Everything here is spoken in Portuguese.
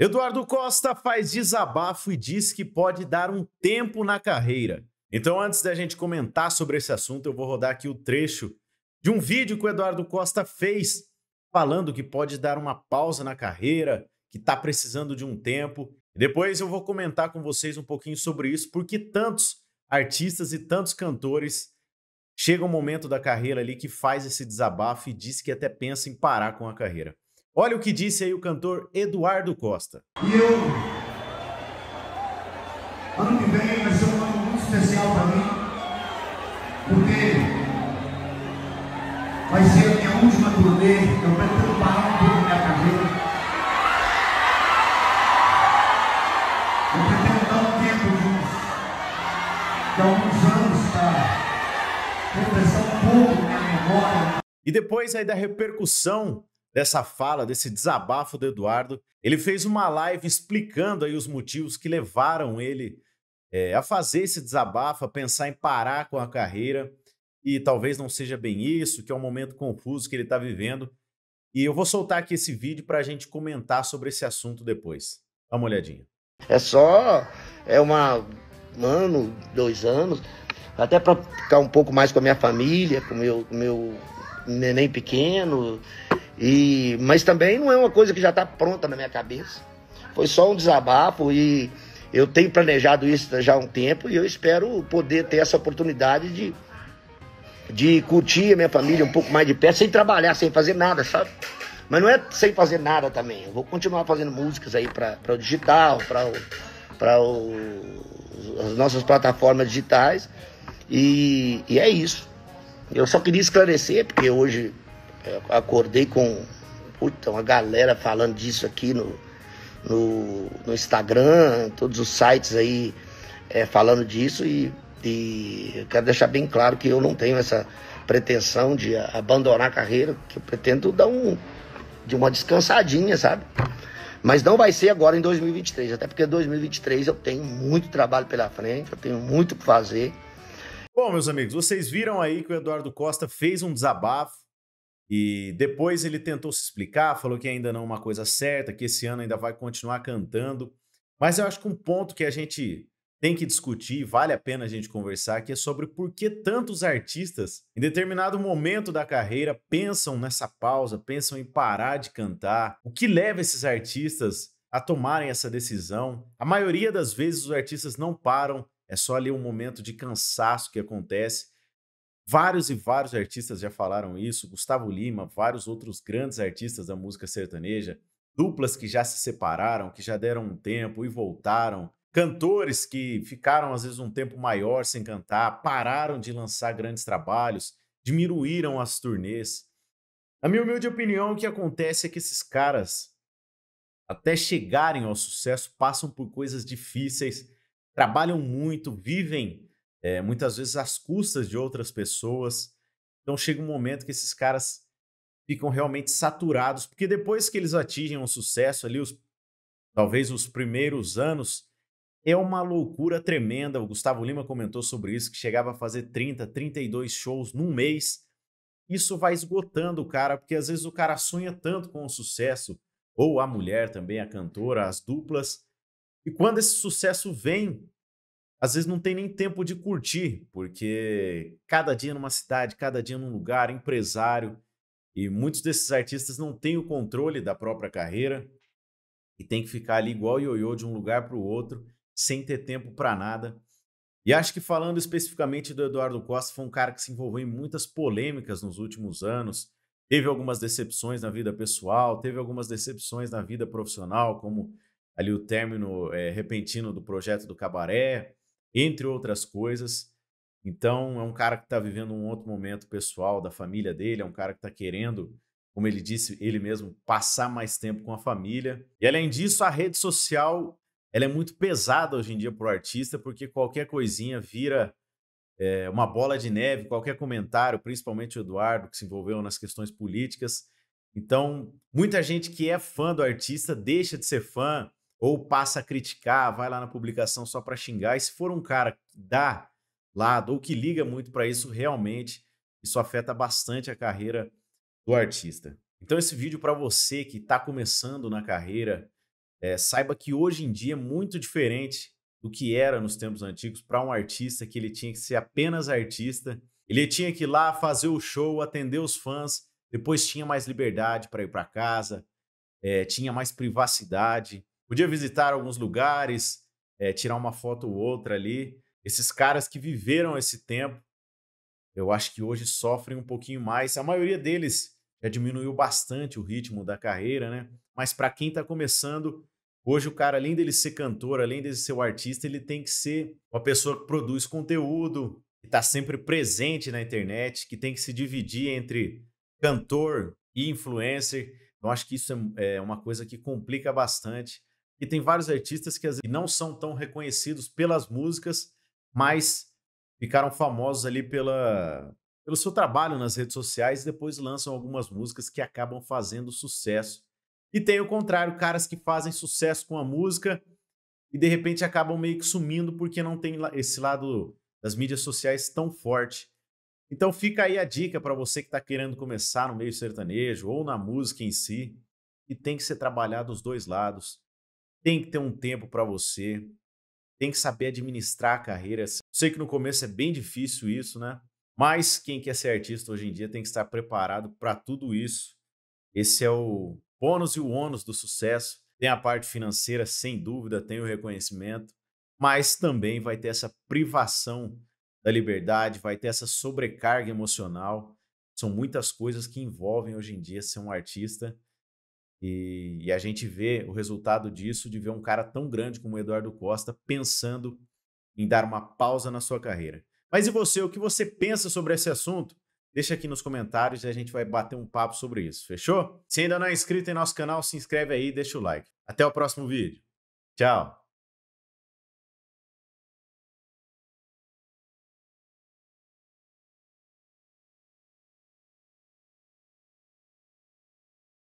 Eduardo Costa faz desabafo e diz que pode dar um tempo na carreira. Então, antes da gente comentar sobre esse assunto, eu vou rodar aqui o trecho de um vídeo que o Eduardo Costa fez falando que pode dar uma pausa na carreira, que está precisando de um tempo. Depois eu vou comentar com vocês um pouquinho sobre isso, porque tantos artistas e tantos cantores chegam um momento da carreira ali que faz esse desabafo e diz que até pensa em parar com a carreira. Olha o que disse aí o cantor Eduardo Costa. E eu, ano que vem vai ser um ano muito especial para mim, porque vai ser a minha última turnê, eu pretendo parar um pouco minha carreira. Eu pretendo dar um tempo de, uns, de alguns anos para conversar um pouco minha memória. E depois aí da repercussão dessa fala, desse desabafo do Eduardo. Ele fez uma live explicando aí os motivos que levaram ele é, a fazer esse desabafo, a pensar em parar com a carreira. E talvez não seja bem isso, que é um momento confuso que ele está vivendo. E eu vou soltar aqui esse vídeo para a gente comentar sobre esse assunto depois. Dá uma olhadinha. É só é uma um ano, dois anos, até para ficar um pouco mais com a minha família, com meu, meu neném pequeno, e, mas também não é uma coisa que já está pronta na minha cabeça. Foi só um desabafo e eu tenho planejado isso já há um tempo e eu espero poder ter essa oportunidade de, de curtir a minha família um pouco mais de perto, sem trabalhar, sem fazer nada, sabe? Mas não é sem fazer nada também. Eu vou continuar fazendo músicas aí para o digital, para as nossas plataformas digitais. E, e é isso. Eu só queria esclarecer, porque hoje eu acordei com puta, uma galera falando disso aqui no, no, no Instagram, todos os sites aí é, falando disso e, e eu quero deixar bem claro que eu não tenho essa pretensão de abandonar a carreira, que eu pretendo dar um, de uma descansadinha, sabe? Mas não vai ser agora em 2023, até porque 2023 eu tenho muito trabalho pela frente, eu tenho muito o que fazer. Bom, meus amigos, vocês viram aí que o Eduardo Costa fez um desabafo e depois ele tentou se explicar, falou que ainda não é uma coisa certa, que esse ano ainda vai continuar cantando. Mas eu acho que um ponto que a gente tem que discutir, vale a pena a gente conversar, que é sobre por que tantos artistas, em determinado momento da carreira, pensam nessa pausa, pensam em parar de cantar. O que leva esses artistas a tomarem essa decisão? A maioria das vezes os artistas não param, é só ali um momento de cansaço que acontece. Vários e vários artistas já falaram isso, Gustavo Lima, vários outros grandes artistas da música sertaneja, duplas que já se separaram, que já deram um tempo e voltaram, cantores que ficaram às vezes um tempo maior sem cantar, pararam de lançar grandes trabalhos, diminuíram as turnês. Na minha humilde opinião, o que acontece é que esses caras, até chegarem ao sucesso, passam por coisas difíceis, trabalham muito, vivem é, muitas vezes às custas de outras pessoas. Então chega um momento que esses caras ficam realmente saturados, porque depois que eles atingem um sucesso ali, os, talvez os primeiros anos, é uma loucura tremenda. O Gustavo Lima comentou sobre isso, que chegava a fazer 30, 32 shows num mês. Isso vai esgotando o cara, porque às vezes o cara sonha tanto com o sucesso, ou a mulher também, a cantora, as duplas. E quando esse sucesso vem, às vezes não tem nem tempo de curtir, porque cada dia numa cidade, cada dia num lugar, empresário, e muitos desses artistas não têm o controle da própria carreira e tem que ficar ali igual ioiô de um lugar para o outro, sem ter tempo para nada. E acho que falando especificamente do Eduardo Costa, foi um cara que se envolveu em muitas polêmicas nos últimos anos, teve algumas decepções na vida pessoal, teve algumas decepções na vida profissional, como ali o término é, repentino do projeto do Cabaré, entre outras coisas. Então, é um cara que está vivendo um outro momento pessoal da família dele, é um cara que está querendo, como ele disse ele mesmo, passar mais tempo com a família. E além disso, a rede social ela é muito pesada hoje em dia para o artista, porque qualquer coisinha vira é, uma bola de neve, qualquer comentário, principalmente o Eduardo, que se envolveu nas questões políticas. Então, muita gente que é fã do artista deixa de ser fã ou passa a criticar, vai lá na publicação só para xingar. E se for um cara que dá lado ou que liga muito para isso, realmente isso afeta bastante a carreira do artista. Então esse vídeo para você que está começando na carreira, é, saiba que hoje em dia é muito diferente do que era nos tempos antigos para um artista que ele tinha que ser apenas artista, ele tinha que ir lá fazer o show, atender os fãs, depois tinha mais liberdade para ir para casa, é, tinha mais privacidade. Podia visitar alguns lugares, é, tirar uma foto ou outra ali. Esses caras que viveram esse tempo, eu acho que hoje sofrem um pouquinho mais. A maioria deles já diminuiu bastante o ritmo da carreira, né? Mas para quem está começando, hoje o cara, além dele ser cantor, além dele ser o artista, ele tem que ser uma pessoa que produz conteúdo, que está sempre presente na internet, que tem que se dividir entre cantor e influencer. Eu acho que isso é, é uma coisa que complica bastante e tem vários artistas que não são tão reconhecidos pelas músicas, mas ficaram famosos ali pela, pelo seu trabalho nas redes sociais e depois lançam algumas músicas que acabam fazendo sucesso. E tem o contrário, caras que fazem sucesso com a música e de repente acabam meio que sumindo porque não tem esse lado das mídias sociais tão forte. Então fica aí a dica para você que está querendo começar no meio sertanejo ou na música em si, e tem que ser trabalhado os dois lados tem que ter um tempo para você, tem que saber administrar a carreira. Sei que no começo é bem difícil isso, né? Mas quem quer ser artista hoje em dia tem que estar preparado para tudo isso. Esse é o bônus e o ônus do sucesso. Tem a parte financeira, sem dúvida, tem o reconhecimento, mas também vai ter essa privação da liberdade, vai ter essa sobrecarga emocional. São muitas coisas que envolvem hoje em dia ser um artista e, e, a gente vê o resultado disso de ver um cara tão grande como o Eduardo Costa pensando em dar uma pausa na sua carreira. Mas e você, o que você pensa sobre esse assunto? Deixa aqui nos comentários e a gente vai bater um papo sobre isso, fechou? Se ainda não é inscrito em nosso canal, se inscreve aí e deixa o like. Até o próximo vídeo. Tchau!